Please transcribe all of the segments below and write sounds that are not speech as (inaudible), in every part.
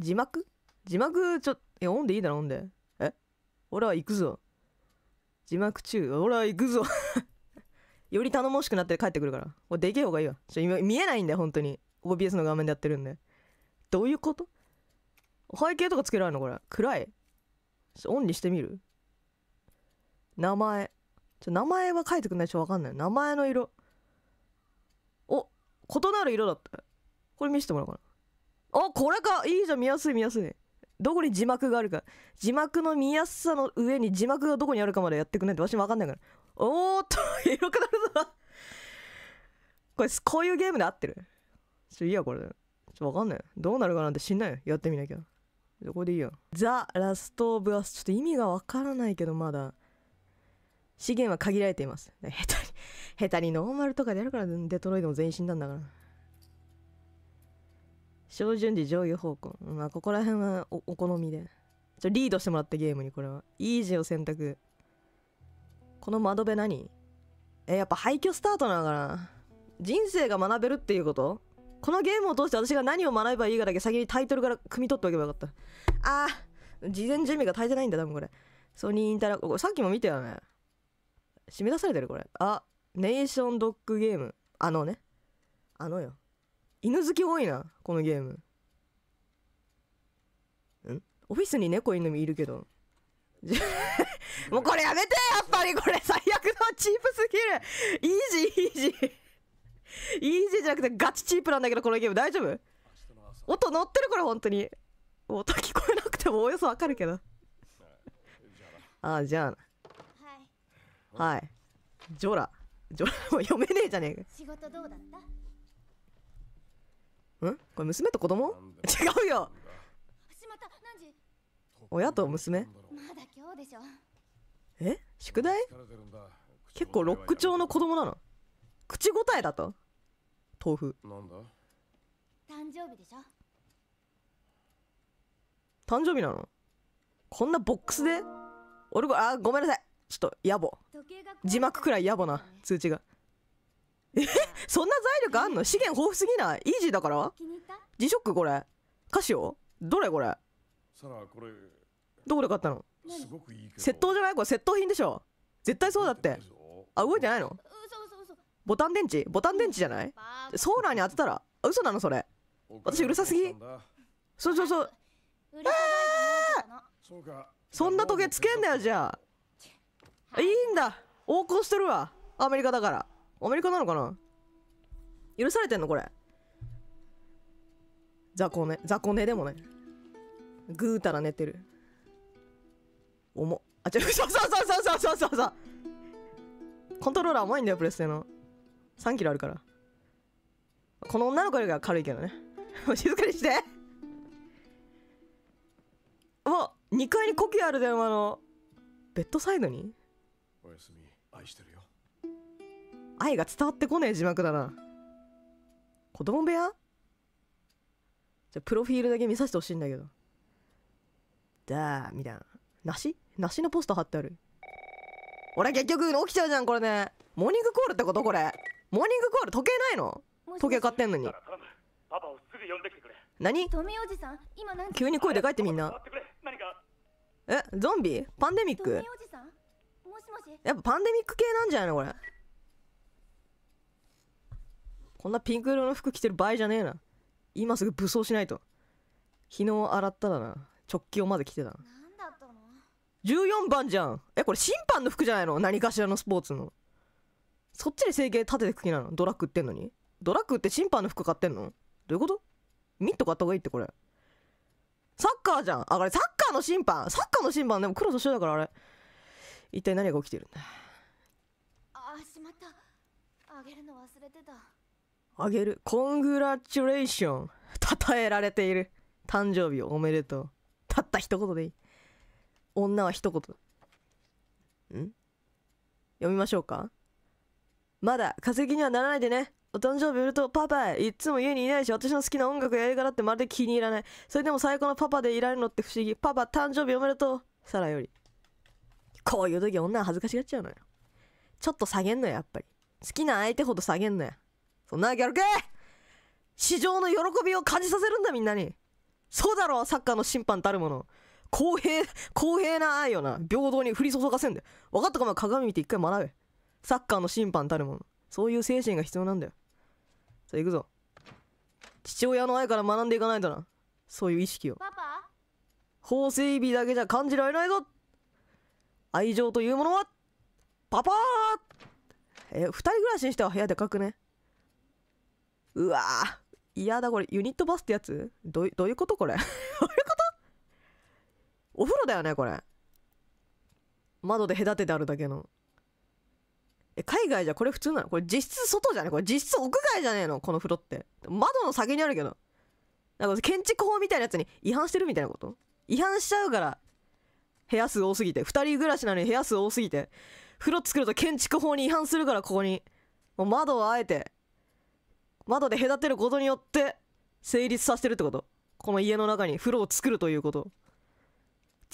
字幕字幕ちょ、やオンでいいだろ、オんで。え俺は行くぞ。字幕中、俺は行くぞ。(laughs) より頼もしくなって帰ってくるから。れでけえ方がいいわ。ちょ、今見えないんだよ、本当に。OBS の画面でやってるんで。どういうこと背景とかつけられるのこれ。暗い。オンにしてみる名前。ちょ、名前は書いてくんないしょ、わかんない。名前の色。お異なる色だった。これ見せてもらおうかな。あ、これかいいじゃん見やすい見やすい。どこに字幕があるか。字幕の見やすさの上に字幕がどこにあるかまでやってくんないとわしわかんないから。おーっと、広くなるぞこれ、こういうゲームで合ってる。ちょ、いいや、これ。ちょ、っとわかんない。どうなるかなんて知んないよ。やってみなきゃ。ここでいいや。ザ・ラスト・オブ・アス。ちょっと意味がわからないけど、まだ。資源は限られています。下手に、下手にノーマルとかでやるから、デトロイドも全員死んだんだから。照準時上下方向、まあ、ここら辺はおお好みでちょリードしてもらってゲームにこれはイージーを選択この窓辺何えやっぱ廃墟スタートなのかな人生が学べるっていうことこのゲームを通して私が何を学べばいいかだけ先にタイトルから汲み取っておけばよかったあー事前準備が足りてないんだ多分これソニーインタラクさっきも見たよね締め出されてるこれあネーションドッグゲームあのねあのよ犬好き多いな、このゲーム。んオフィスに猫犬いるけど。(laughs) もうこれやめてやっぱりこれ最悪のチープすぎるイージーイージーイージーじゃなくてガチチープなんだけどこのゲーム大丈夫音乗ってるこれ本当に音聞こえなくてもおよそわかるけどああじゃあはいジョラジョラも読めねえじゃねえか仕事どうだったんこれ娘と子供違うよ親と娘え宿題結構ロック調の子供なの口答えだと豆腐誕生日でしょ誕生日なのこんなボックスで俺ごあごめんなさいちょっと野暮字幕くらい野暮な通知がえ (laughs) そんな財力あんの資源豊富すぎないイージーだから辞職これ歌詞をどれこれサラこれどこで買ったのすごくいい窃盗じゃないこれ窃盗品でしょ絶対そうだってあ動いてないのボタン電池ボタン電池じゃないソーラーに当てたらあ嘘なのそれ私うるさすぎそうそうそうえー、そんな時計つけんだよじゃあいいんだ横行してるわアメリカだからアメリカなのかな許されてんのこれ。雑魚寝、雑魚寝でもね。ぐうたら寝てる。重あ、ちょ、そうそうそうそうそうそうそう。コントローラー重いんだよ、プレステの。3キロあるから。この女の子よりは軽いけどね。(laughs) 静かにしてわ、2階にコキある電話の。ベッドサイドにおやすみ、愛してる愛が伝わってこねえ字幕だな。子供部屋じゃ、プロフィールだけ見させてほしいんだけど。だー、みたいな。梨梨のポスト貼ってある。俺結局起きちゃうじゃん、これね。モーニングコールってことこれ。モーニングコール時計ないの時計買ってんのに。何急に声でかいってみんな。え、ゾンビパンデミックやっぱパンデミック系なんじゃないのこれ。こんなピンク色の服着てる場合じゃねえな。今すぐ武装しないと。昨日洗ったらな。直球まで着てたな。14番じゃんえ、これ審判の服じゃないの何かしらのスポーツの。そっちで整形立ててく気なのドラッグ売ってんのにドラッグって審判の服買ってんのどういうことミット買った方がいいってこれ。サッカーじゃんあ、これサッカーの審判サッカーの審判でも黒と白だからあれ。一体何が起きてるんだあ、しまった。あげるの忘れてた。あげる。コングラチュレーション。称えられている。誕生日おめでとう。たった一言でいい。女は一言。ん読みましょうかまだ稼ぎにはならないでね。お誕生日売るとパパいつも家にいないし私の好きな音楽や映画だってまるで気に入らないそれでも最高のパパでいられるのって不思議パパ誕生日おめでとうサラよりこういう時女は恥ずかしがっちゃうのよちょっと下げんのよやっぱり好きな相手ほど下げんのよそんなギャル系市場の喜びを感じさせるんだみんなにそうだろサッカーの審判たるもの公平公平な愛よな平等に降り注がせんで分かったかも鏡見て一回学べサッカーの審判たるものそういう精神が必要なんだよさあ行くぞ父親の愛から学んでいかないとなそういう意識を法整備だけじゃ感じられないぞ愛情というものはパパーえ二人暮らしにしては部屋でかくねうわぁ。嫌だこれ。ユニットバスってやつどう、どういうことこれ。(laughs) どういうことお風呂だよねこれ。窓で隔ててあるだけの。え、海外じゃこれ普通なのこれ実質外じゃねこれ実質屋外じゃねえのこの風呂って。窓の先にあるけど。なんか建築法みたいなやつに違反してるみたいなこと違反しちゃうから、部屋数多すぎて。二人暮らしなのに部屋数多すぎて。風呂作ると建築法に違反するから、ここに。もう窓をあえて、窓で隔てることによって成立させてるってことこの家の中に風呂を作るということ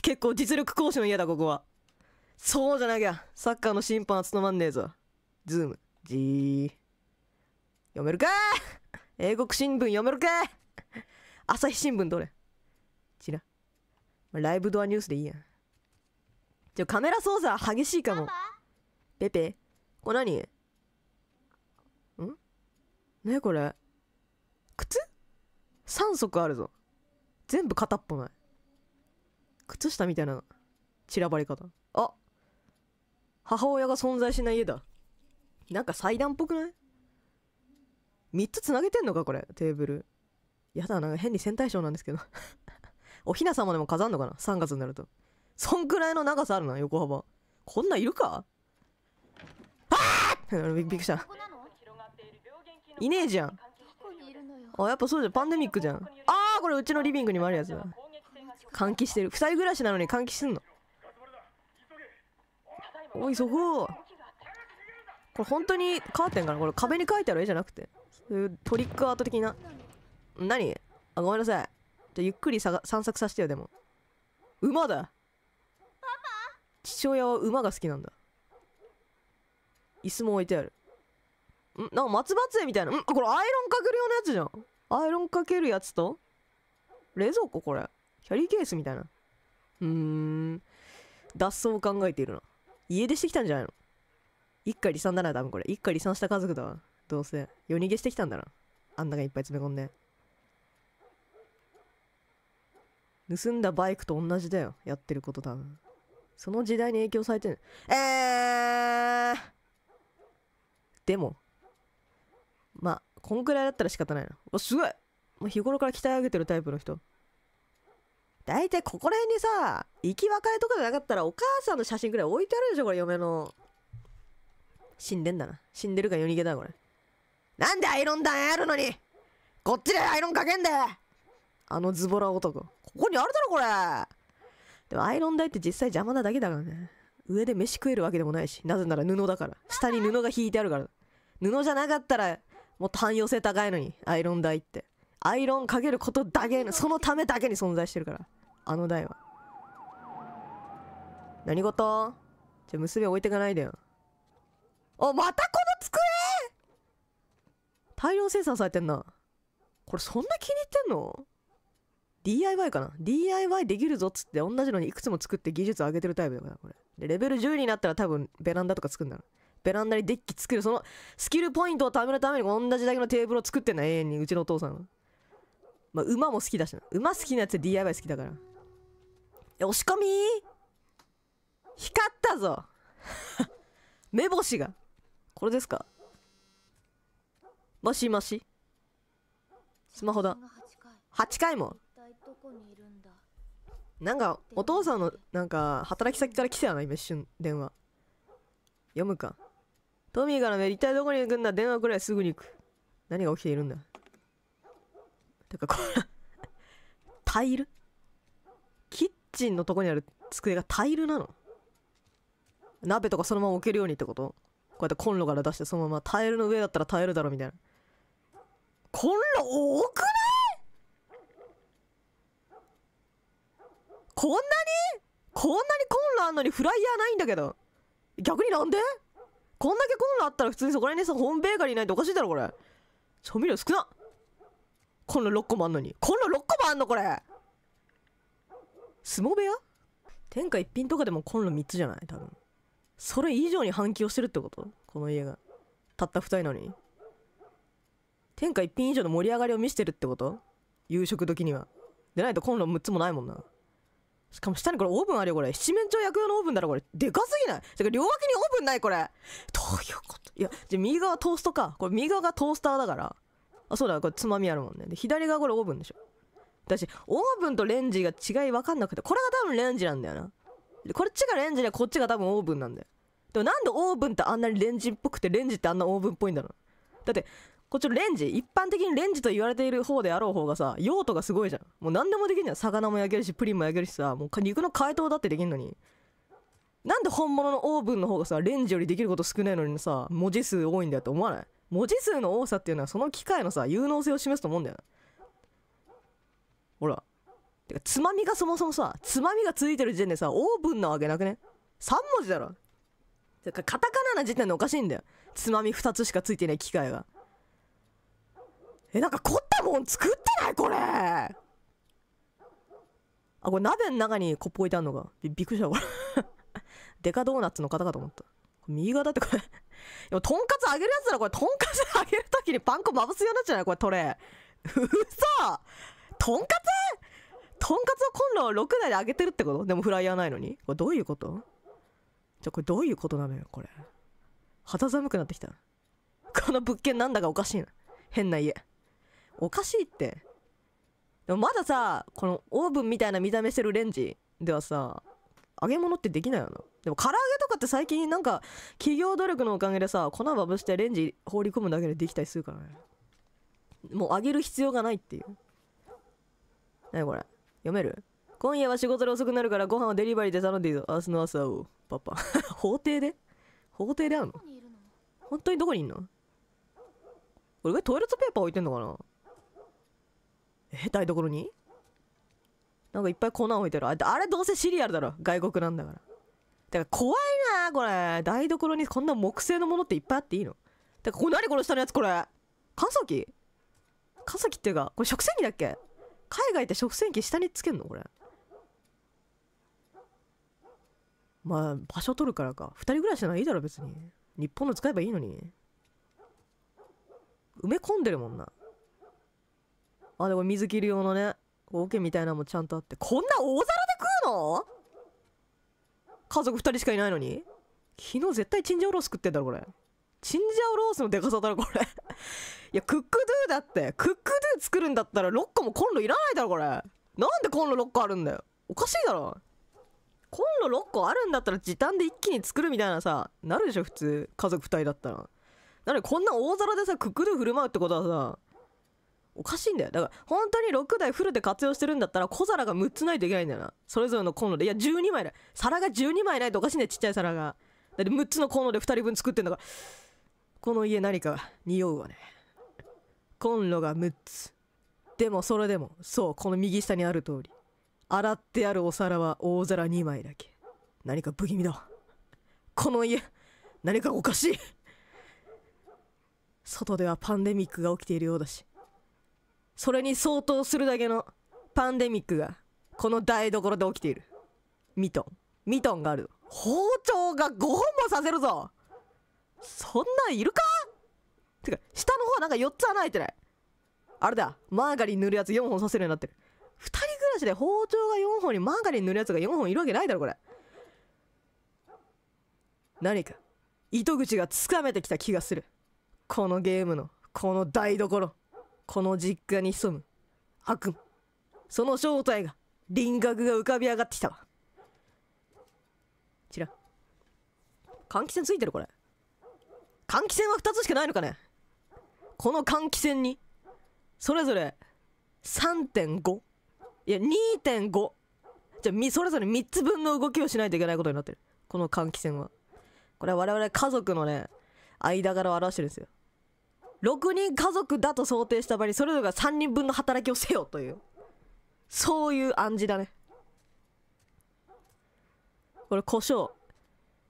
結構実力行使の家だここはそうじゃなきゃサッカーの審判は務まんねえぞズームじー読めるか英国新聞読めるか朝日新聞どれちらライブドアニュースでいいやんちょカメラ操作激しいかもペペこれ何ねこれ靴 ?3 足あるぞ全部片っぽない靴下みたいな散らばり方あ母親が存在しない家だなんか祭壇っぽくない ?3 つ繋げてんのかこれテーブルやだなんか変に戦隊賞なんですけど (laughs) おひな様でも飾んのかな ?3 月になるとそんくらいの長さあるな横幅こんないるかあーびっくりしたいねえじゃんあやっぱそうじゃんパンデミックじゃんああこれうちのリビングにもあるやつだ換気してる2人暮らしなのに換気すんのおいそここれ本当にカーテンかなこれ壁に書いてある絵じゃなくてううトリックアート的な何あごめんなさいじゃゆっくりさ散策させてよでも馬だ父親は馬が好きなんだ椅子も置いてあるんなんか松葉杖みたいな。んこれアイロンかけるようなやつじゃん。アイロンかけるやつと、冷蔵庫これ。キャリーケースみたいな。うーん。脱走を考えているな。家出してきたんじゃないの一家離散だな、多分これ。一家離散した家族だわ。どうせ。夜逃げしてきたんだな。あんながいっぱい詰め込んで。盗んだバイクと同じだよ。やってること多分。その時代に影響されてる。えーでも、まあ、こんくらいだったら仕方ないな。お、すごいもう日頃から鍛え上げてるタイプの人。大体ここら辺にさ、行き別れとかじゃなかったらお母さんの写真くらい置いてあるでしょ、これ嫁の。死んでんだな。死んでるか夜逃げだな、これ。なんでアイロン弾あるのにこっちでアイロンかけんであのズボラ男。ここにあるだろ、これでもアイロン台って実際邪魔なだけだからね。上で飯食えるわけでもないし。なぜなら布だから。下に布が引いてあるから。布じゃなかったらもう単用性高いのに、アイロン台って。アイロンかけることだけの、そのためだけに存在してるから。あの台は。何事じゃ、結び置いてかないでよ。お、またこの机大量生産されてんな。これそんな気に入ってんの ?DIY かな ?DIY できるぞっつって同じのにいくつも作って技術上げてるタイプだから、これ。で、レベル10になったら多分ベランダとか作るんだろう。ベランダにデッキ作る、そのスキルポイントを貯めるために同じだけのテーブルを作ってんの永遠に、うちのお父さんは。まあ、馬も好きだしな。馬好きなやつは DIY 好きだから。え、押し込み光ったぞ (laughs) 目星が。これですかもしもしスマホだ。8回も。なんか、お父さんの、なんか、働き先から来てたな、今一瞬、電話。読むか。トミーからメ一体どこに行くんだ電話くらいすぐに行く。何が起きているんだてか、これ、タイルキッチンのとこにある机がタイルなの鍋とかそのまま置けるようにってことこうやってコンロから出してそのままタイルの上だったら耐えるだろみたいな。コンロ多くないこんなにこんなにコンロあんのにフライヤーないんだけど逆になんでこんだけコンロあったら普通にそこら辺にさ、ホームベーカリーないとおかしいだろ、これ。調味料少なコンロ6個もあんのに。コンロ6個もあんの、これ相撲部屋天下一品とかでもコンロ3つじゃない多分。それ以上に反響してるってことこの家が。たった2人のに。天下一品以上の盛り上がりを見せてるってこと夕食時には。でないとコンロ6つもないもんな。しかも下にこれオーブンあるよ、これ。七面鳥焼く用のオーブンだろ、これ。でかすぎないてか両脇にオーブンないこれ。どういうこといや、じゃ右側トーストか。これ右側がトースターだから。あ、そうだ、これつまみあるもんね。で、左側これオーブンでしょ。だし、オーブンとレンジが違い分かんなくて、これが多分レンジなんだよな。で、こっちがレンジでこっちが多分オーブンなんだよ。でもなんでオーブンってあんなにレンジっぽくて、レンジってあんなオーブンっぽいんだろう。だって、こっちレンジ一般的にレンジと言われている方であろう方がさ用途がすごいじゃんもう何でもできるじゃん魚も焼けるしプリンも焼けるしさもう肉の解凍だってできんのになんで本物のオーブンの方がさレンジよりできること少ないのにさ文字数多いんだよって思わない文字数の多さっていうのはその機械のさ有能性を示すと思うんだよほらてかつまみがそもそもさつまみがついてる時点でさオーブンなわけなくね3文字だろてかカタカナな時点でおかしいんだよつまみ2つしかついてない機械がえ、なんか凝ったもん作ってないこれあ、これ鍋の中にコップ置いてあるのが。びびっくりした、これ (laughs) デカドーナツの方かと思った。右側だってこれ (laughs) でも、とんかつ揚げるやつならこれ、とんかつ揚げるときにパン粉まぶすようになっちゃうな。これ、トレー。うそとんかつとんかつをコンロ6台で揚げてるってことでもフライヤーないのに。これどういうことじゃ、これどういうことなのよ、これ。肌寒くなってきた。この物件なんだかおかしいな。変な家。おかしいって。でもまださ、このオーブンみたいな見た目してるレンジではさ、揚げ物ってできないよな。でも唐揚げとかって最近なんか企業努力のおかげでさ、粉まぶしてレンジ放り込むだけでできたりするからね。もう揚げる必要がないっていう。何これ読める今夜は仕事で遅くなるからご飯をデリバリーで頼んでいいぞ。明日の朝を。パパ。(laughs) 法廷で法廷で会うの本当にどこにいんの俺がトイレットペーパー置いてんのかな台所になんかいっぱい粉置いてる。あれどうせシリアルだろ。外国なんだから。だから怖いなこれ。台所にこんな木製のものっていっぱいあっていいのてか、これ何この下のやつこれ。乾燥機乾燥機っていうか、これ食洗機だっけ海外って食洗機下につけんのこれ。まあ、場所取るからか。2人暮らしならいいだろ別に。日本の使えばいいのに。埋め込んでるもんな。あ、でも水切り用のね、けみたいなのもちゃんとあって。こんな大皿で食うの家族2人しかいないのに昨日絶対チンジャオロース食ってんだろ、これ。チンジャオロースのデカさだろ、これ。いや、クックドゥだって。クックドゥ作るんだったら6個もコンロいらないだろ、これ。なんでコンロ6個あるんだよ。おかしいだろ。コンロ6個あるんだったら時短で一気に作るみたいなさ、なるでしょ、普通。家族2人だったら。なのにこんな大皿でさ、クックドゥ振る舞うってことはさ、おかしいんだよだから本当に6台フルで活用してるんだったら小皿が6つないといけないんだよなそれぞれのコンロでいや12枚だ皿が12枚ないとおかしいんだよちっちゃい皿がだって6つのコンロで2人分作ってんだからこの家何か匂うわねコンロが6つでもそれでもそうこの右下にある通り洗ってあるお皿は大皿2枚だけ何か不気味だこの家何かおかしい外ではパンデミックが起きているようだしそれに相当するだけのパンデミックがこの台所で起きているミトンミトンがある包丁が5本もさせるぞそんなんいるかてか下の方はなんか4つ穴開いてないあれだマーガリン塗るやつ4本させるようになってる2人暮らしで包丁が4本にマーガリン塗るやつが4本いるわけないだろこれ何か糸口がつかめてきた気がするこのゲームのこの台所この実家に潜む悪夢その正体が輪郭が浮かび上がってきたわちら換気扇ついてるこれ換気扇は2つしかないのかねこの換気扇にそれぞれ3.5いや2.5じゃあそれぞれ3つ分の動きをしないといけないことになってるこの換気扇はこれは我々家族のね間柄を表してるんですよ6人家族だと想定した場合にそれぞれが3人分の働きをせよというそういう暗示だねこれ胡椒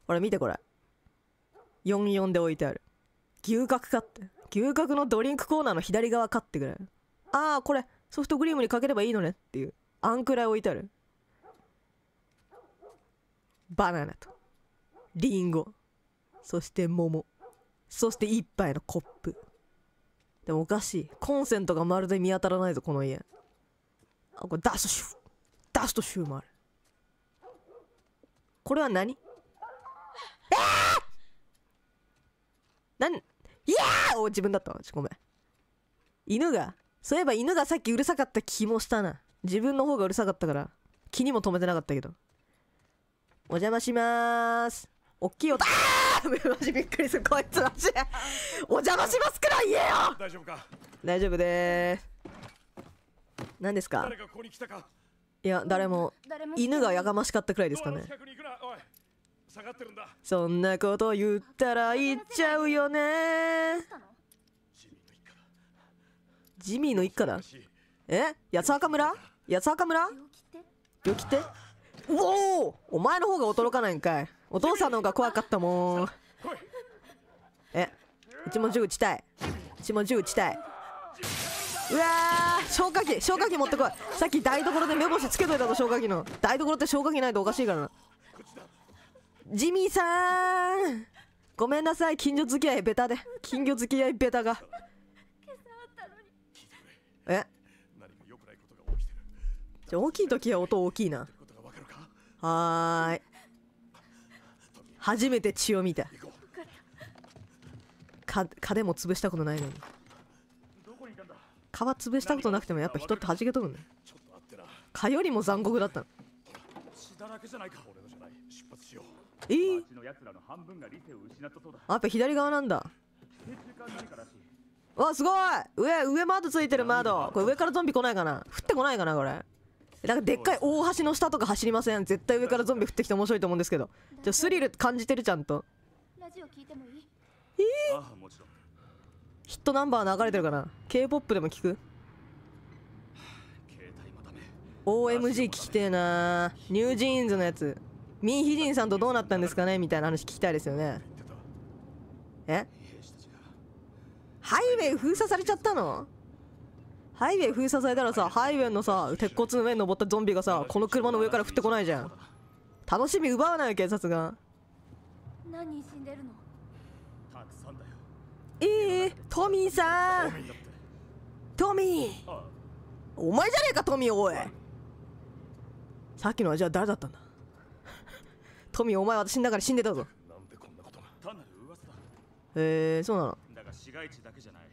ほら見てこれ44で置いてある牛角かって牛角のドリンクコーナーの左側かってぐらいああこれソフトクリームにかければいいのねっていうあんくらい置いてあるバナナとリンゴそして桃そして一杯のコップでもおかしい。コンセントがまるで見当たらないぞ、この家。あ、これダストシュー。ダストシューもある。これは何えー、なん、いやーお自分だったわ。ごめん。犬が、そういえば犬がさっきうるさかった気もしたな。自分の方がうるさかったから、気にも止めてなかったけど。お邪魔しまーす。おっきい音、あーマジびっくりするこいつマジお邪魔しますくらい言えよ大丈夫か大丈夫です何ですか誰ここに来たかいや誰も犬がやがましかったくらいですかねそんなこと言ったら言っちゃうよねジミーの一家だえ八坂村八坂村病気っておおお前の方が驚かないんかいお父さんの方が怖かったもんえうちも打ちたいうちも打ちたいうわ消火器消火器持ってこいさっき台所で目星つけといたの、消火器の台所って消火器ないとおかしいからなジミーさんごめんなさい近所付き合いベタで近所付き合いベタがえじゃ大きい時は音大きいなはーい初めて血を見たかでも潰したことないのに皮潰したことなくてもやっぱ人って弾けとるんだ蚊よりも残酷だったのえー、やっぱ左側なんだわすごい上上窓ついてる窓これ上からゾンビ来ないかな降ってこないかなこれなんかでっかい大橋の下とか走りません絶対上からゾンビ降ってきて面白いと思うんですけどじゃスリル感じてるちゃんとラジオ聞いてもいいえー、あもちろんヒットナンバー流れてるかな K-POP でも聞く OMG 聞きてえなニュージーンズのやつミン・ヒジンさんとどうなったんですかねみたいな話聞きたいですよねえハイウェイ封鎖されちゃったのハイウェイ封鎖されたらさハイウェイのさ鉄骨の上に登ったゾンビがさこの車の上から降ってこないじゃん楽しみ奪わないよ警察が何人死んでるのたくさんだよええー、トミーさんトミーお前じゃねえかトミーおいさっきのはじゃあ誰だったんだトミーお前私だから死んでたぞええー、そうなの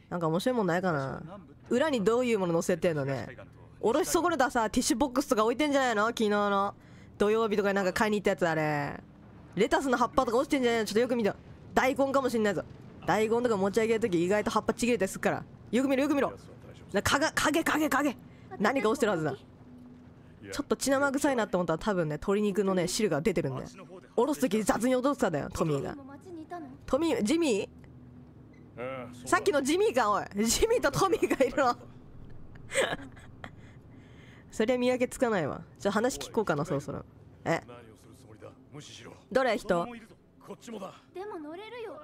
なんか面白いもんないかな裏にどういうもの載せてんのねおろしそこれたさティッシュボックスとか置いてんじゃないの昨日の土曜日とかになんか買いに行ったやつあれレタスの葉っぱとか落ちてんじゃないのちょっとよく見て大根かもしんないぞ大根とか持ち上げるとき意外と葉っぱちぎれたりすっからよく見ろよく見ろなかか影影影何か落ちてるはずだちょっと血生臭いなって思ったら多分ね鶏肉のね汁が出てるんでおろす時雑に落とすかだよトミーがトミージミーさっきのジミーかおい (laughs) ジミーとトミーがいるの (laughs) そりゃ見分けつかないわじゃあ話聞こうかなそろそろえどれ人でも乗れるよ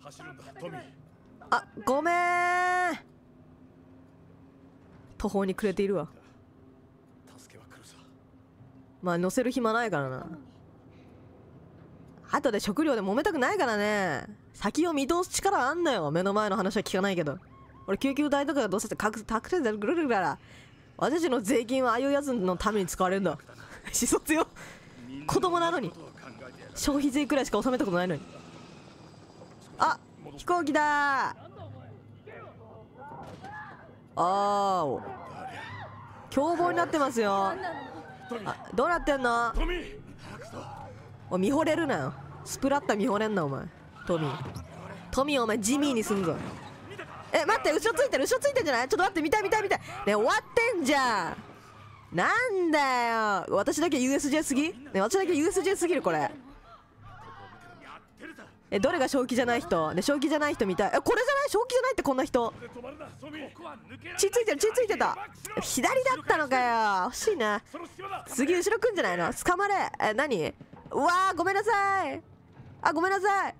走るんだトミーあごめん途方に暮れているわまあ乗せる暇ないからな後で食料で揉めたくないからね先を見通す力あんのよ目の前の話は聞かないけど俺救急隊とかがどうせたくたくさるぐるぐるから私たちの税金はああいうやつのために使われるんだ思想強子供なのに消費税くらいしか納めたことないのにあ飛行機だあー凶暴になってますよあどうなってんのお見惚れるなよスプラッタ見惚れんなお前トミートミーお前ジミーにすんぞえ待って後ろついてる後ろついてんじゃないちょっと待って見たい見たい見たいね終わってんじゃんなんだよ私だけ USJ すぎね私だけ USJ すぎるこれえどれが正気じゃない人ね正気じゃない人見たいえこれじゃない正気じゃないってこんな人血ついてる血ついてた左だったのかよ欲しいな次後ろ来んじゃないの捕まれえ何うわーごめんなさいあごめんなさい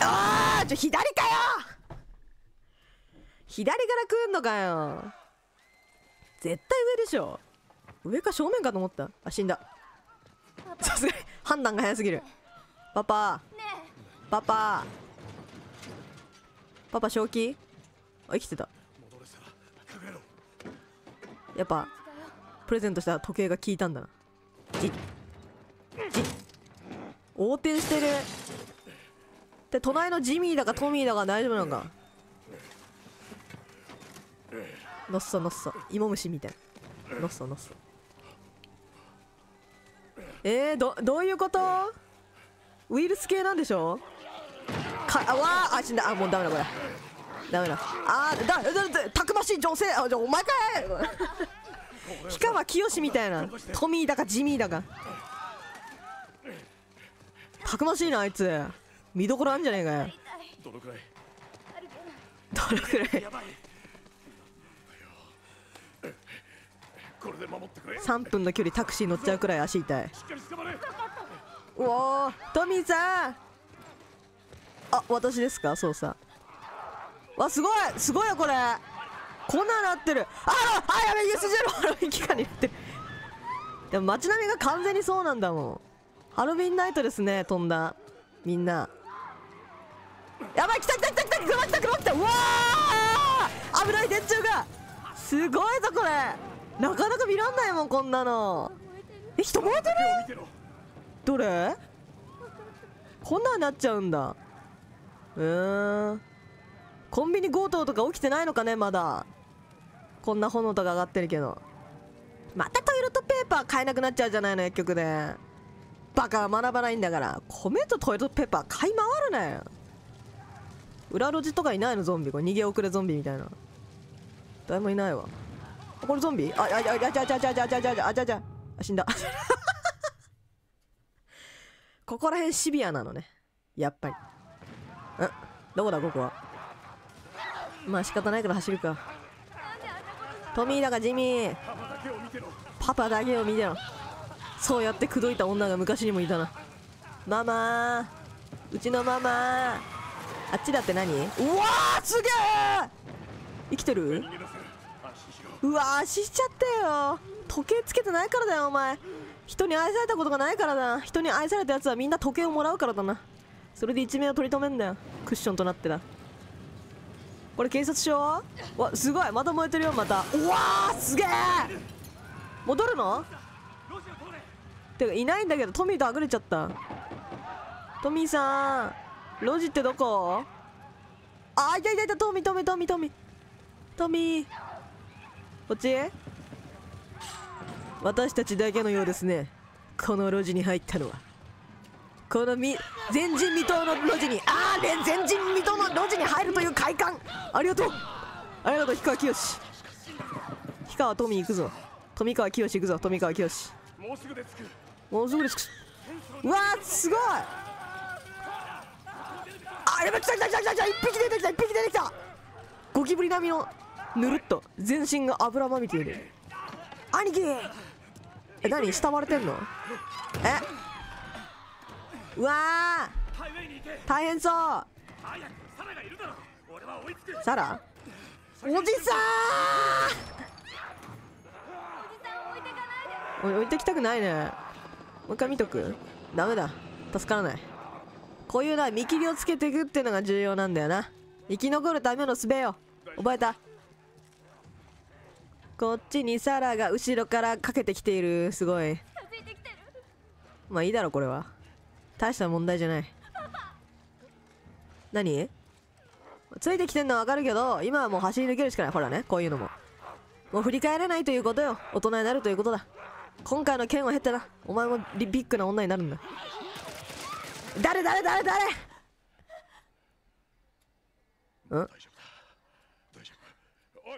ああ左かよ左から来んのかよ絶対上でしょ上か正面かと思ったあ死んださすがに判断が早すぎるパパ、パパパパ正気あ生きてたやっぱプレゼントした時計が効いたんだなじっじっ横転してるで隣のジミーだかトミーだか大丈夫なんかのっそのっそ芋虫みたいなのっそのっそえー、どどういうことウイルス系なんでしょかあわあ死んだあもうダメだこれダメだあだだだたくましい女性あじゃお前かい氷川きよしみたいなトミーだかジミーだかたくましいなあいつ見どころあんじゃねえかよどのくらいどのくらい3分の距離タクシー乗っちゃうくらい足痛いおおトミーさんあ私ですかそうわすごいすごいよこれこんななってるあらあやべ USJ のハロウィン期間になってるでも街並みが完全にそうなんだもんハロウィンナイトですね飛んだみんなやばい来た来た来た来た車来た車来たうわー危ない電柱がすごいぞこれなかなか見らんないもんこんなのえ人燃えてるどれこんなんなっちゃうんだうーんコンビニ強盗とか起きてないのかねまだこんな炎とか上がってるけどまたトイレットペーパー買えなくなっちゃうじゃないの薬局でバカは学ばないんだから米とトイレットペーパー買い回るなよ裏路地とかいないのゾンビこれ逃げ遅れゾンビみたいな誰もいないわこれゾンビあああああああああああああ死んだここら辺シビアなのねやっぱりうんどこだここはまあ仕方ないから走るかトミーだかジミーパパだけを見てろそうやって口説いた女が昔にもいたなママーうちのママーあっちだって何うわーすげえ生きてるうわ足しちゃったよ時計つけてないからだよお前人に愛されたことがないからだ人に愛されたやつはみんな時計をもらうからだなそれで一命を取り留めんだよクッションとなってなこれ警察署わすごいまた燃えてるよまたうわーすげえ戻るのてかいないんだけどトミーとはぐれちゃったトミーさん路地ってどこあ、いたいたいた、トミトミトミトミ。トミこっち私たちだけのようですね。この路地に入ったのは。このみ、前人未到の路地に、ああ、ね、前人未到の路地に入るという快感ありがとうありがとう、氷川きよし。氷川トミ行くぞ。富川きよし行くぞ、富川きよし。もうすぐで着く。もうすぐで着く。うわー、すごいやばい来た来た来た来た来た匹出てきた一匹出てきたゴキブリ並みのぬるっと全身が油まみている兄貴え何慕われてんのえうわ大変そうサラおじさん置いてきたくないねもう一回見とくダメだ助からないこういうのは見切りをつけていくっていうのが重要なんだよな生き残るための術よ覚えたこっちにサラが後ろからかけてきているすごいまあいいだろこれは大した問題じゃない何ついてきてんのはわかるけど今はもう走り抜けるしかないほらねこういうのももう振り返らないということよ大人になるということだ今回の剣は減ったなお前もビッグな女になるんだ誰誰誰誰うん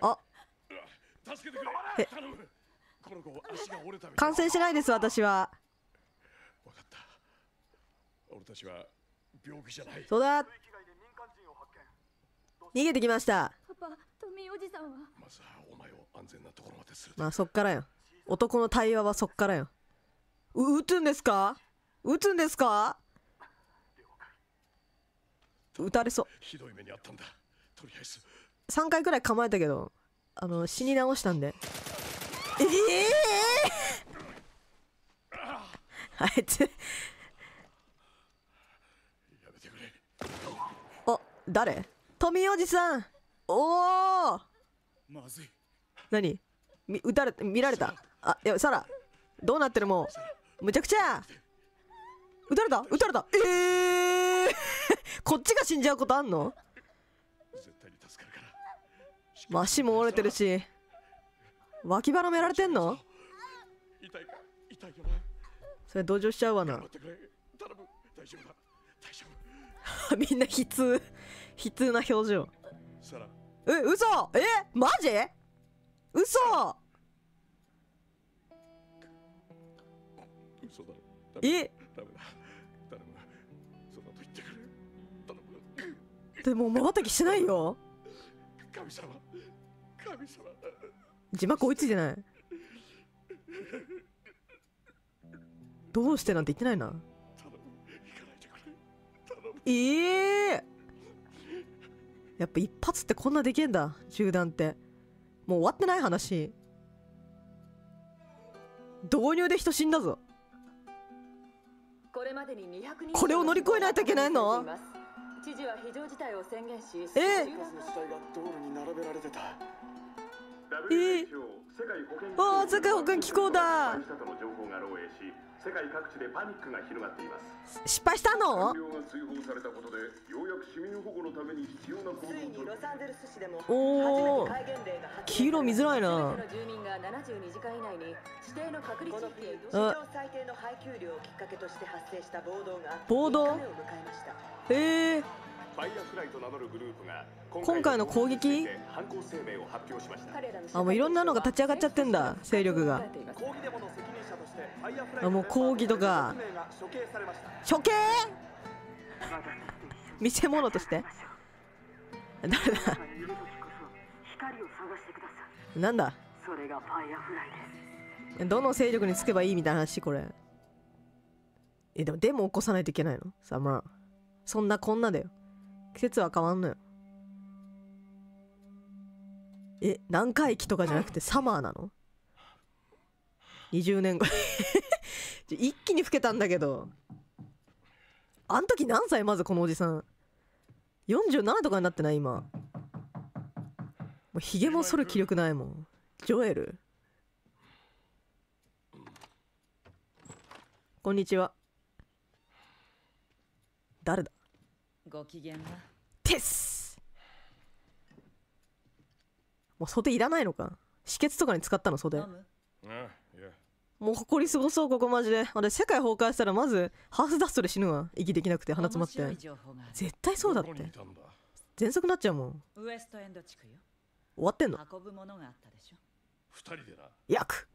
あ助けてくれ頼むこの子足が折れた感染しないです私は分かった俺たちは病気じゃないそうだ逃げてきましたパパトミーおじさんはまずはお前を安全なところまでするまあそっからよ男の対話はそっからよ撃つんですか撃つんですか撃たれそうひどい目にあったんだとりあえず3回くらい構えたけどあの死に直したんでええー、あいつやめてくれあ誰富おじさんおおまずい何み撃たれ見られたあいやサラどうなってるもうむちゃくちゃ撃たれた撃たれたえー、(laughs) こっちが死んじゃうことあんの足も折れてるし脇腹められてんのそれ同情しちゃうわな (laughs) みんな悲痛悲痛な表情え嘘えマジ嘘えでも瞬きしないよ神様神様字幕追いついてないどうしてなんて言ってないなええー、やっぱ一発ってこんなできんだ銃弾ってもう終わってない話導入で人死んだぞこれを乗り越えないといけないの知事は非常事態を宣言し、えー、数々の死体が道路に並べられてた。えー、おお世界保健機構だ世界失敗したのおお黄色見づらいな住っええー今回の攻撃あもういろんなのが立ち上がっちゃってんだ勢力があもう抗議とか処刑 (laughs) 見せ物として誰だなんだどの勢力につけばいいみたいな話これえでもデモ起こさないといけないのさあまあそんなこんなだよ季節は変わんのよえ何回期とかじゃなくてサマーなの ?20 年後 (laughs) 一気に老けたんだけどあん時何歳まずこのおじさん47とかになってない今もうひげも剃る気力ないもんジョエルこんにちは誰だご機嫌はですもう袖いらないのか止血とかに使ったの袖もう誇りすごそうここマジで俺世界崩壊したらまずハーフダストで死ぬわ息できなくて鼻詰まって絶対そうだって喘息なっちゃうもんウエストエンド地区よ終わってんの運ぶものがあったでしょ二人でな約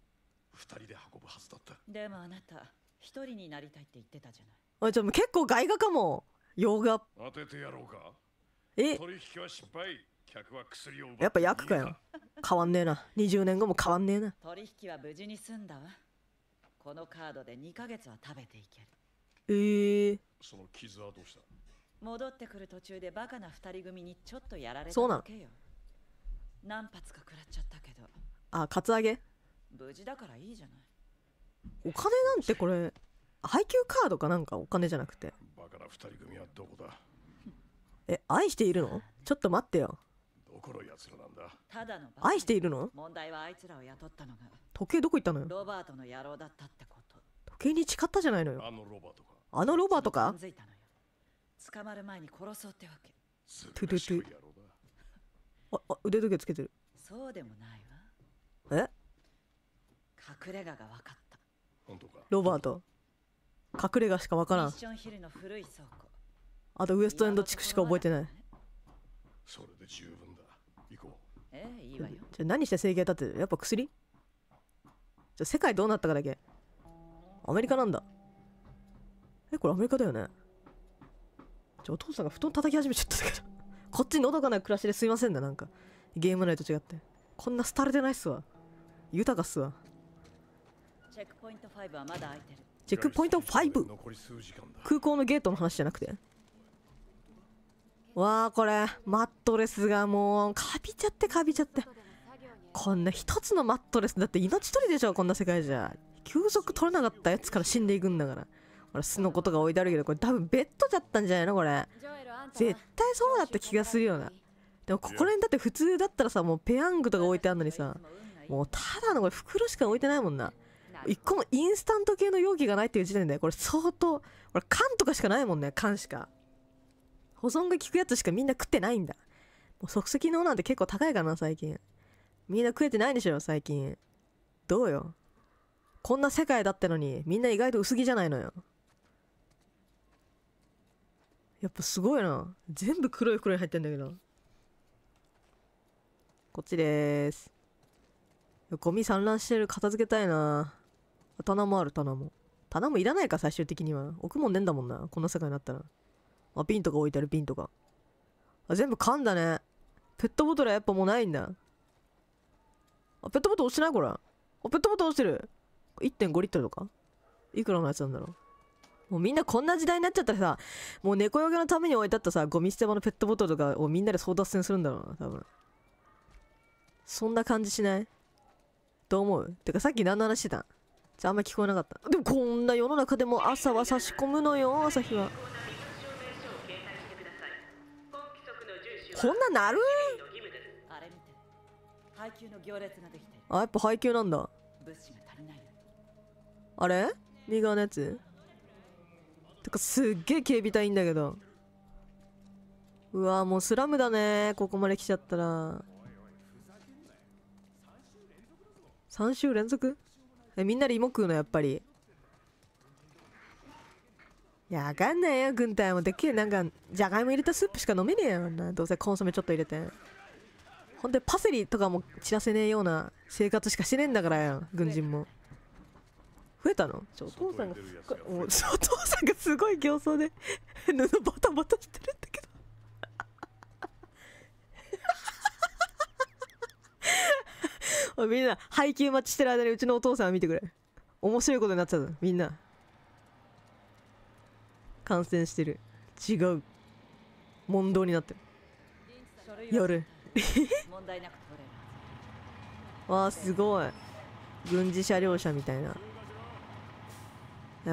二人で運ぶはずだったでもあなた一人になりたいって言ってたじゃないおいちょ結構外画かも洋画当ててやろうかえ取引は失敗客は薬をやっぱ役かよ変わんねえな20年後も変わんねえな取引は無事に済んだわこのカードで2ヶ月は食べていけるええー、その傷はどうした戻ってくる途中でバカな2人組にちょっとやられたわけよ何発か食らっちゃったけどあカツアゲ無事だからいいじゃないお金なんてこれ配給カードかなんかお金じゃなくてバカな二人組はどこだえ愛しているのちょっと待ってよどこの奴らなんだただの愛しているの問題はあいつらを雇ったのが時計どこ行ったのよロバートの野郎だったってこと時計に誓ったじゃないのよあのロバートかあのロバートか捕まる前に殺そうってわけトゥトゥトゥああ腕時計つけてるそうでもないわえ隠れ家が分かった本当かロバート隠れ家しかわからんあとウエストエンド地区しか覚えてないそれで十分だ行こうええいいわよじゃ何して生計立ててやっぱ薬じゃ世界どうなったかだけアメリカなんだえこれアメリカだよねじゃお父さんが布団叩き始めちゃったけどこっちのどかな暮らしですいませんねなんかゲーム内と違ってこんな廃れてないっすわ豊かっすわチェックポイント5はまだ空いてるチェックポイント 5! 空港のゲートの話じゃなくてわあこれマットレスがもうかびちゃってかびちゃってこんな一つのマットレスだって命取りでしょこんな世界じゃ休息取れなかったやつから死んでいくんだからほ巣のことが置いてあるけどこれ多分ベッドだったんじゃないのこれ絶対そうだった気がするようなでもここら辺だって普通だったらさもうペヤングとか置いてあるのにさもうただのこれ袋しか置いてないもんな一個もインスタント系の容器がないっていう時点で、これ相当、これ缶とかしかないもんね、缶しか。保存が効くやつしかみんな食ってないんだ。もう即席のなんて結構高いかな、最近。みんな食えてないでしょ、最近。どうよ。こんな世界だってのに、みんな意外と薄着じゃないのよ。やっぱすごいな。全部黒い袋に入ってんだけど。こっちでーす。ゴミ散乱してる。片付けたいな。棚もある棚も棚もいらないか最終的には置くもんねえんだもんなこんな世界になったらあ瓶とか置いてある瓶とかあ全部んだねペットボトルはやっぱもうないんだあペットボトル落ちてないこれあペットボトル落ちてる1.5リットルとかいくらのやつなんだろうもうみんなこんな時代になっちゃったらさ、もう猫よけのために置いてあったさ、ゴミ捨て場のペットボトルとかをみんなで争奪戦するんだろうな、多分。そんな感じしないどう思うてかさっき何の話してたじゃあんま聞こえなかったでもこんな世の中でも朝は差し込むのよ朝日はこんななるあやっぱ配給なんだあれ右側のやつてかすっげえ警備隊いんだけどうわもうスラムだねここまで来ちゃったら3週連続みんなで芋食うのやっぱりいや、わかんないよ、軍隊も。でっけえ、なんか、じゃがいも入れたスープしか飲めねえやろな。どうせコンソメちょっと入れて。ほんで、パセリとかも散らせねえような生活しかしてねえんだからや軍人も。増えたのお父さんがすっごい、お父さんがすごい形相で (laughs) 布バタバタしてるってみんな、配給待ちしてる間にうちのお父さん見てくれ。面白いことになっちゃうぞ、みんな。感染してる。違う。問答になってる。夜。問題なく取れる。わあ、すごい。軍事車両車みたいな。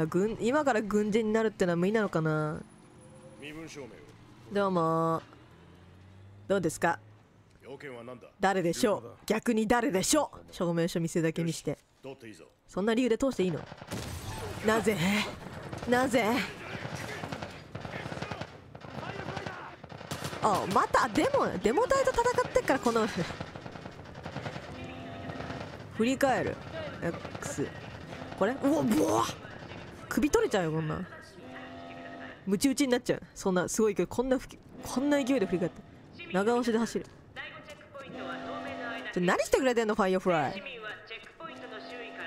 軍今から軍人になるってのは無理なのかなどうもどうですか誰でしょう逆に誰でしょう証明書見せだけにしてそんな理由で通していいのなぜなぜあまたデモデモ隊と戦ってっからこの振り返る X これうわぶわ首取れちゃうよこんなムチ打ちになっちゃうそんなすごいけどこんなこんな勢いで振り返って長押しで走る何してくれてんのファイアフライ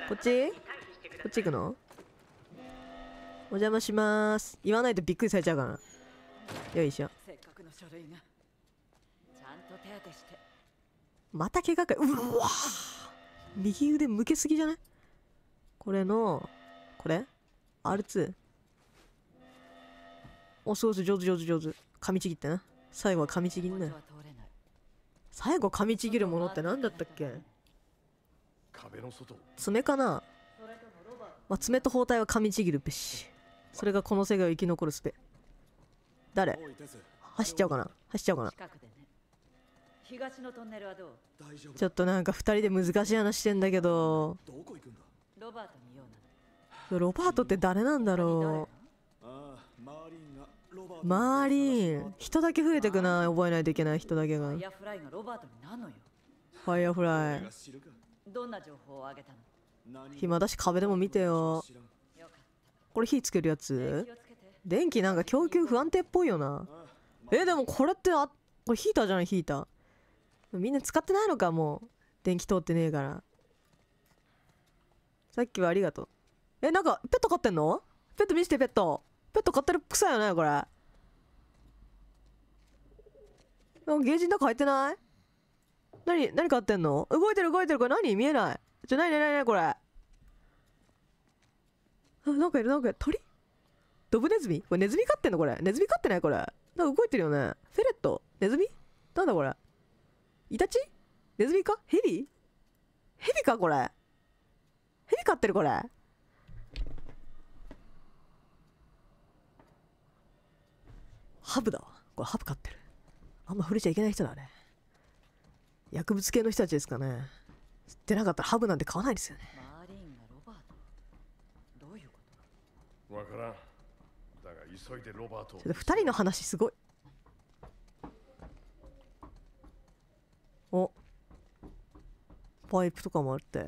こっちこっち行くのお邪魔します言わないとびっくりされちゃうかなよいしょまた怪我かうわ右腕向けすぎじゃないこれのこれ ?R2 おすごい上手上手上手噛みちぎってな最後は噛みちぎんなよ最後噛みちぎるものって何だったっけ壁の外爪かな、まあ、爪と包帯は噛みちぎるべしそれがこの世界を生き残るすべ誰走っちゃおうかな走っちゃおうかな東のトンネルはどうちょっとなんか2人で難しい話してんだけどロバートって誰なんだろうマーリーン人だけ増えてくな覚えないといけない人だけがファイヤーフライがロバートにのよファイフライどんな情報をあげたの暇だし壁でも見てよこれ火つけるやつ電気なんか供給不安定っぽいよなえでもこれってあこれヒーターじゃないヒーターみんな使ってないのかもう電気通ってねえからさっきはありがとうえなんかペット飼ってんのペット見せてペットペット飼ってる臭いよねこれゲージの中入ってない何何買ってんの動いてる動いてるこれ何見えない。じゃな何何これ。あ、なんかいるなんかいる。鳥ドブネズミこれネズミ飼ってんのこれ。ネズミ飼ってないこれ。なんか動いてるよね。フェレットネズミなんだこれ。イタチネズミかヘビヘビかこれ。ヘビ飼ってるこれ。ハブだわ。これハブ飼ってる。あんま触れちゃいけない人だね。薬物系の人たちですかね。知なかったらハブなんて買わないですよね。マーリンがロバートどういうことわからん。だが急いでロバート。ち人の話すごい。おパイプとかもあって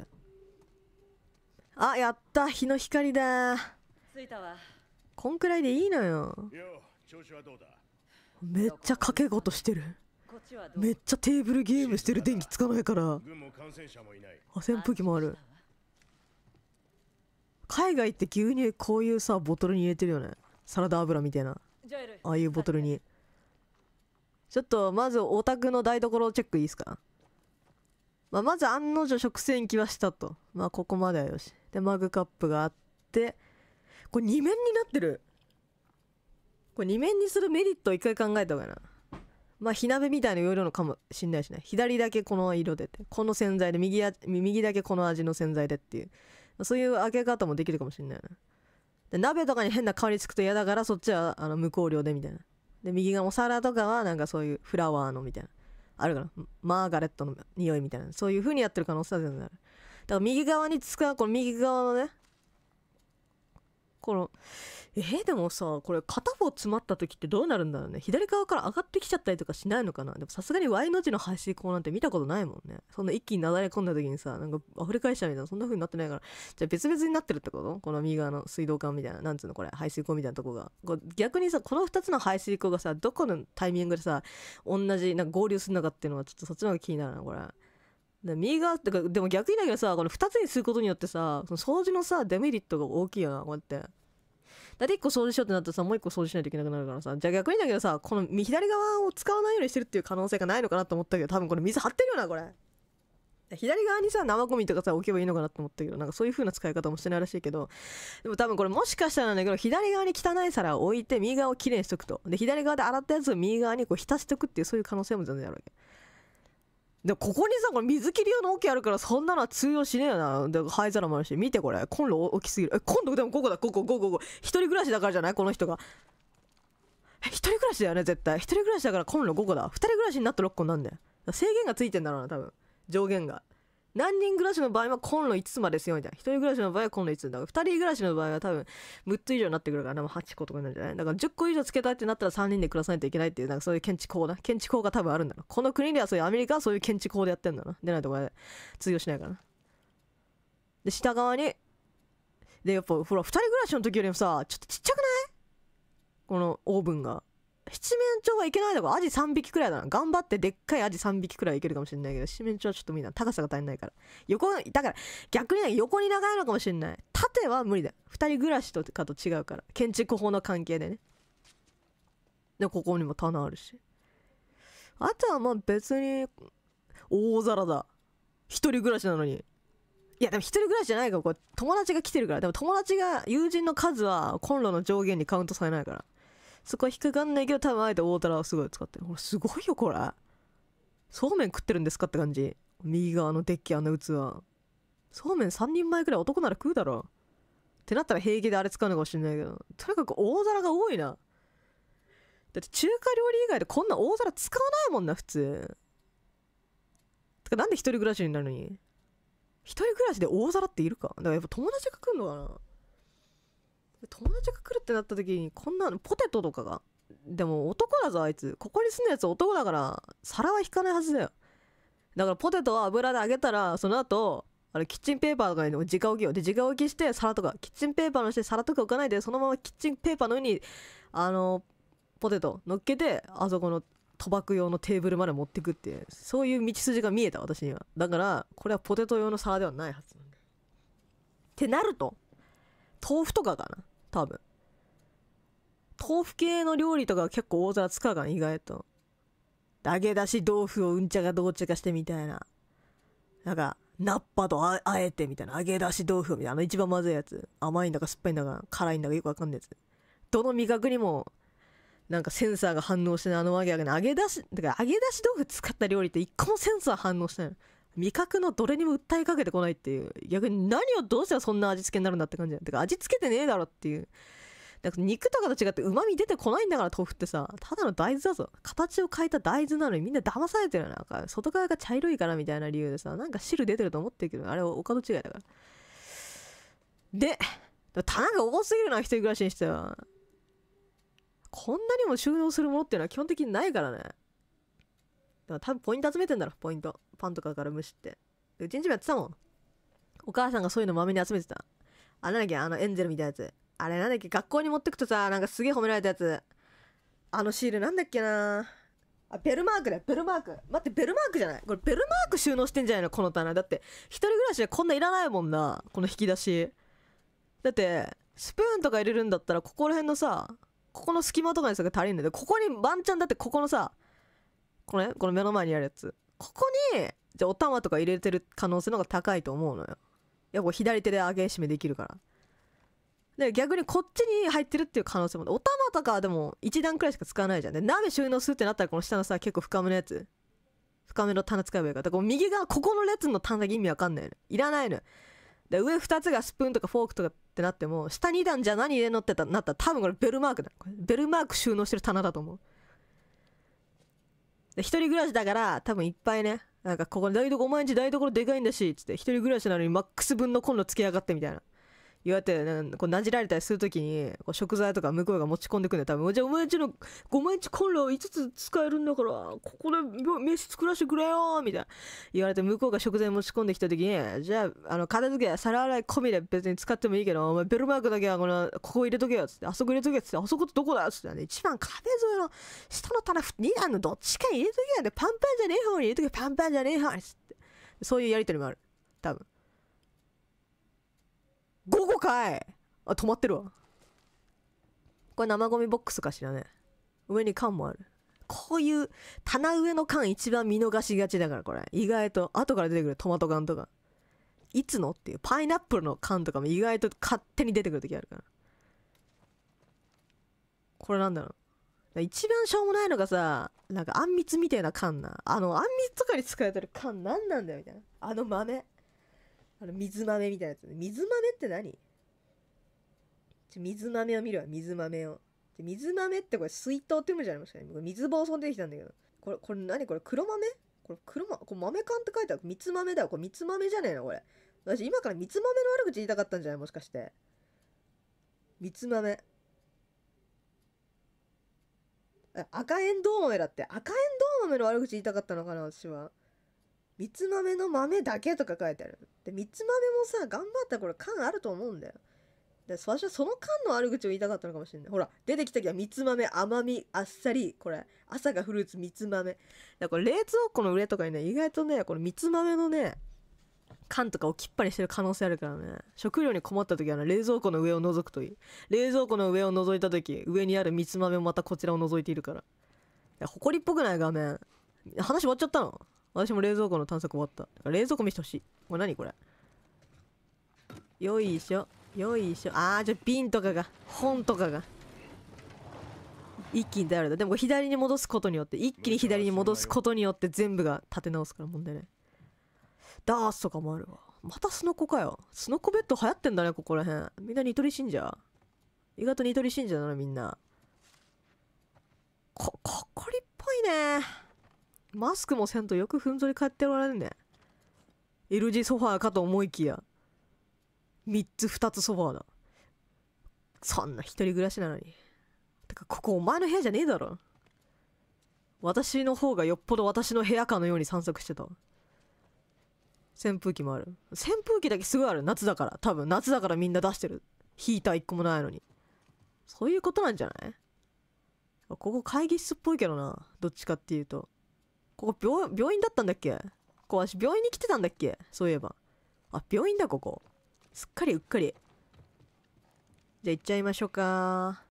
あやった日の光だ着いたわこんくらいでいいのよよ調子はどうだめっちゃ掛け事してるめっちゃテーブルゲームしてる電気つかないからあ扇風機もある海外って牛乳こういうさボトルに入れてるよねサラダ油みたいなああいうボトルにちょっとまずお宅の台所をチェックいいですか、まあ、まず案の定食洗機はしたとまあここまではよしでマグカップがあってこれ2面になってるこれ2面にするメリットを一回考えた方がいいな。まあ、火鍋みたいな容量のかもしんないしね。左だけこの色でって。この洗剤で右や、右だけこの味の洗剤でっていう。そういう開け方もできるかもしんないな。で、鍋とかに変な香りつくと嫌だから、そっちは、あの、無香料でみたいな。で、右がお皿とかは、なんかそういうフラワーのみたいな。あるかな。マーガレットの匂いみたいな。そういう風にやってる可能性は全然ある。だから右側に使う、この右側のね、からえー、でもさこれ片方詰まった時ってどうなるんだろうね左側から上がってきちゃったりとかしないのかなでもさすがに Y の字の排水口なんて見たことないもんねそんな一気になだれ込んだ時にさなんか溢れ返しちゃうみたいなそんな風になってないからじゃあ別々になってるってことこの右側の水道管みたいななんつうのこれ排水口みたいなとこがこ逆にさこの2つの排水口がさどこのタイミングでさ同じなんか合流するのかっていうのはちょっとそっちの方が気になるなこれ。で右側ってかでも逆にだけどさこの2つにすることによってさその掃除のさデメリットが大きいよなこうやってだって1個掃除しようってなったらさもう1個掃除しないといけなくなるからさじゃあ逆にだけどさこの左側を使わないようにしてるっていう可能性がないのかなと思ったけど多分これ水張ってるよなこれ左側にさ生ゴミとかさ置けばいいのかなと思ったけどなんかそういう風な使い方もしてないらしいけどでも多分これもしかしたらなんだけど左側に汚い皿を置いて右側をきれいにしとくとで左側で洗ったやつを右側にこう浸しとくっていうそういう可能性も全然あるわけでここにさこれ水切り用の桶あるからそんなのは通用しねえよなで灰皿もあるし見てこれコンロ大きすぎるえコンロでもここだここここここ一人暮らしだからじゃないこの人がえ一人暮らしだよね絶対一人暮らしだからコンロ5個だ二人暮らしになった6個なんだよ制限がついてんだろうな多分上限が何人暮らしの場合はコンロ5つまですよみたいな。1人暮らしの場合はコンロ5つだから、2人暮らしの場合は多分6つ以上になってくるから、も8個とかになるんじゃないだから10個以上つけたいってなったら3人で暮らさないといけないっていう、なんかそういう建築法だ。建築法が多分あるんだな。この国ではそういうアメリカはそういう建築法でやってんだな。でないとこれ通用しないからで、下側に、で、やっぱほら、2人暮らしの時よりもさ、ちょっとちっちゃくないこのオーブンが。七面鳥はいけないのかアジ3匹くらいだな。頑張ってでっかいアジ3匹くらいいけるかもしれないけど、七面鳥はちょっとみんな高さが足りないから。横、だから逆に横に長いのかもしれない。縦は無理だ2人暮らしとかと違うから。建築法の関係でね。で、ここにも棚あるし。あとはまあ別に、大皿だ。一人暮らしなのに。いやでも一人暮らしじゃないから、これ友達が来てるから。でも友達が、友人の数はコンロの上限にカウントされないから。そこは引っかかんないけど多分あえて大皿をすごい使ってる。これすごいよこれ。そうめん食ってるんですかって感じ。右側のデッキあの器。そうめん3人前くらい男なら食うだろ。ってなったら平気であれ使うのかもしれないけど。とにかく大皿が多いな。だって中華料理以外でこんな大皿使わないもんな、普通。てかなんで一人暮らしになるのに一人暮らしで大皿っているかだからやっぱ友達が来んのかな友達が来るってなった時にこんなのポテトとかがでも男だぞあいつここに住んでるやつ男だから皿は引かないはずだよだからポテトは油で揚げたらその後あれキッチンペーパーとかに直置きをで直置きして皿とかキッチンペーパーのして皿とか置かないでそのままキッチンペーパーの上にあのポテト乗っけてあそこの賭博用のテーブルまで持ってくっていうそういう道筋が見えた私にはだからこれはポテト用の皿ではないはずなんだってなると豆腐とかかな多分。豆腐系の料理とか結構大皿使うから、意外と。揚げ出し豆腐をうんちゃかどうちゃかしてみたいな。なんか、ナッパとああえてみたいな。揚げ出し豆腐みたいな。あの一番まずいやつ。甘いんだか酸っぱいんだか辛いんだかよくわかんないやつ。どの味覚にも、なんかセンサーが反応してないあのわけわかんない。揚げ出し、だから揚げ出し豆腐使った料理って一個もセンサー反応してないの。味覚のどれにも訴えかけてこないっていう逆に何をどうしたらそんな味付けになるんだって感じだてか味付けてねえだろっていうだから肉とかと違って旨味出てこないんだから豆腐ってさただの大豆だぞ形を変えた大豆なのにみんな騙されてるなんか外側が茶色いからみたいな理由でさなんか汁出てると思ってるけどあれはお門違いだからで棚が多すぎるな一人暮らしにしてはこんなにも収納するものっていうのは基本的にないからねだから多分ポイント集めてんだろ、ポイント。パンとかから無視って。で、1日目やってたもん。お母さんがそういうのまめに集めてた。あれなんだっけあのエンゼルみたいなやつ。あれなんだっけ学校に持ってくとさ、なんかすげえ褒められたやつ。あのシールなんだっけなあ、ベルマークだよ、ベルマーク。待って、ベルマークじゃないこれベルマーク収納してんじゃないのこの棚。だって、一人暮らしでこんないらないもんな。この引き出し。だって、スプーンとか入れるんだったら、ここら辺のさ、ここの隙間とかにさ足りんだよ。ここにワンチャンだって、ここのさ、これこの目の前にあるやつ。ここに、じゃお玉とか入れてる可能性の方が高いと思うのよ。やっぱ左手で上げ締めできるから。で、逆にこっちに入ってるっていう可能性も。お玉とかでも1段くらいしか使わないじゃん。で、鍋収納するってなったらこの下のさ、結構深めのやつ。深めの棚使えばいいから。だから右側、ここの列の棚だけ意味わかんないの。いらないの。で、上2つがスプーンとかフォークとかってなっても、下2段じゃ何入れんのってなったら多分これベルマークだ。ベルマーク収納してる棚だと思う。で一人暮らしだから多分いっぱいねなんかここ台所お前んち台所でかいんだしつって一人暮らしなのにマックス分のコンロつけやがってみたいな言われて、ね、こうなじられたりするときに、こう食材とか向こうが持ち込んでくんだよ、多分。じゃあお前んちの、ごめんちコンロ5つ使えるんだから、ここで飯作らせてくれよみたいな。言われて、向こうが食材持ち込んできたときに、じゃあ、あの、片付け、皿洗い込みで別に使ってもいいけど、お前ベルマークだけはこの、ここ入れとけよ、つって、あそこ入れとけよ、つって、あそこってどこだつってね、一番壁沿いの、下の棚2段のどっちか入れとけよ、パンパンじゃねえ方に入れとけ、パンパンじゃねえ方に、つって。そういうやりとりもある。多分。午後かいあ、止まってるわ。これ生ゴミボックスかしらね。上に缶もある。こういう棚上の缶一番見逃しがちだからこれ。意外と後から出てくるトマト缶とか。いつのっていうパイナップルの缶とかも意外と勝手に出てくる時あるから。これなんだろう。一番しょうもないのがさ、なんかあんみつみたいな缶な。あの、あんみつとかに使われてる缶なんなんだよみたいな。あの豆。の水豆みたいなやつ、ね。水豆って何ちょ水豆を見るわ、水豆を。水豆ってこれ水筒って読むじゃないですかね。水棒そ出てきたんだけど。これ、これ何これ黒豆これ黒ま、これ豆缶って書いてある。蜜豆だよ。これ蜜豆じゃねえのこれ。私今から蜜豆の悪口言いたかったんじゃないもしかして。蜜豆。赤えんどう豆だって。赤えんどう豆の悪口言いたかったのかな私は。三つ豆の豆だけとか書いてある。で、三つ豆もさ、頑張ったらこれ缶あると思うんだよ。で、私はその缶の悪口を言いたかったのかもしれない。ほら、出てきたきゃ三つ豆、甘み、あっさり、これ、朝がフルーツ、三つ豆。だこれ冷蔵庫の上とかにね、意外とね、この三つ豆のね、缶とかをきっぱりしてる可能性あるからね。食料に困った時はね、冷蔵庫の上を覗くといい。冷蔵庫の上を覗いた時、上にある三つ豆もまたこちらを覗いているから。いや、埃っぽくない画面。話終わっちゃったの私も冷蔵庫の探索終わった。だから冷蔵庫見せてほしい。これ何これ。よいしょ。よいしょ。あー、じゃあ瓶とかが、本とかが。一気に誰だでも左に戻すことによって、一気に左に戻すことによって全部が立て直すから問題ない。ダースとかもあるわ。またスノコかよ。スノコベッド流行ってんだね、ここら辺。みんなニトリ信者意外とニトリ信者だなみんな。こ、こっこりっぽいね。マスクもせんとよくふんぞり返っておられるね。L 字ソファーかと思いきや、3つ2つソファーだ。そんな一人暮らしなのに。てか、ここお前の部屋じゃねえだろ。私の方がよっぽど私の部屋かのように散策してた。扇風機もある。扇風機だけすごいある。夏だから。多分、夏だからみんな出してる。ヒーター1個もないのに。そういうことなんじゃないここ会議室っぽいけどな。どっちかっていうと。ここ病、病院だったんだっけこう私病院に来てたんだっけそういえば。あ、病院だここ。すっかりうっかり。じゃあ行っちゃいましょうか。